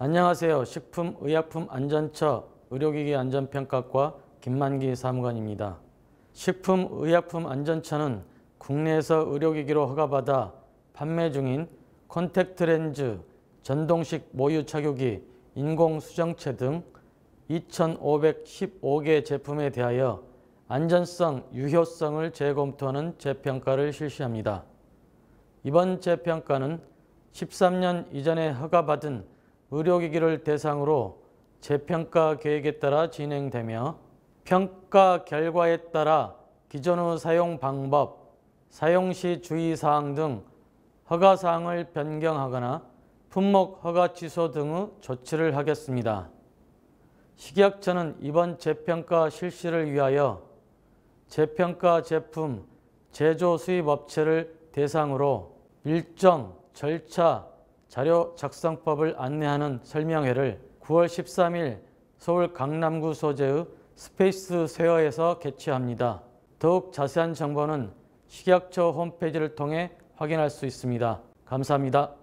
안녕하세요. 식품의약품안전처 의료기기 안전평가과 김만기 사무관입니다. 식품의약품안전처는 국내에서 의료기기로 허가받아 판매 중인 컨택트렌즈, 전동식 모유 착유기, 인공수정체 등 2,515개 제품에 대하여 안전성, 유효성을 재검토하는 재평가를 실시합니다. 이번 재평가는 13년 이전에 허가받은 의료기기를 대상으로 재평가 계획에 따라 진행되며 평가 결과에 따라 기존의 사용 방법, 사용 시 주의사항 등 허가사항을 변경하거나 품목 허가 취소 등의 조치를 하겠습니다. 식약처는 이번 재평가 실시를 위하여 재평가 제품 제조 수입업체를 대상으로 일정, 절차, 자료 작성법을 안내하는 설명회를 9월 13일 서울 강남구 소재의 스페이스 세어에서 개최합니다. 더욱 자세한 정보는 식약처 홈페이지를 통해 확인할 수 있습니다. 감사합니다.